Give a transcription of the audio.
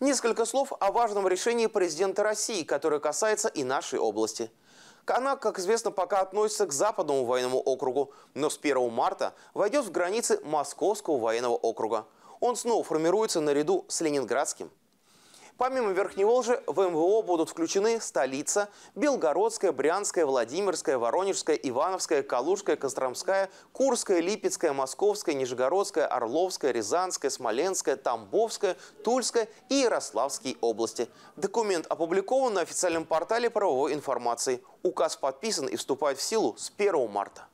Несколько слов о важном решении президента России, которое касается и нашей области. Она, как известно, пока относится к Западному военному округу, но с 1 марта войдет в границы Московского военного округа. Он снова формируется наряду с Ленинградским. Помимо Верхней Волжи, в МВО будут включены столица, Белгородская, Брянская, Владимирская, Воронежская, Ивановская, Калужская, Костромская, Курская, Липецкая, Московская, Нижегородская, Орловская, Рязанская, Смоленская, Тамбовская, Тульская и Ярославские области. Документ опубликован на официальном портале правовой информации. Указ подписан и вступает в силу с 1 марта.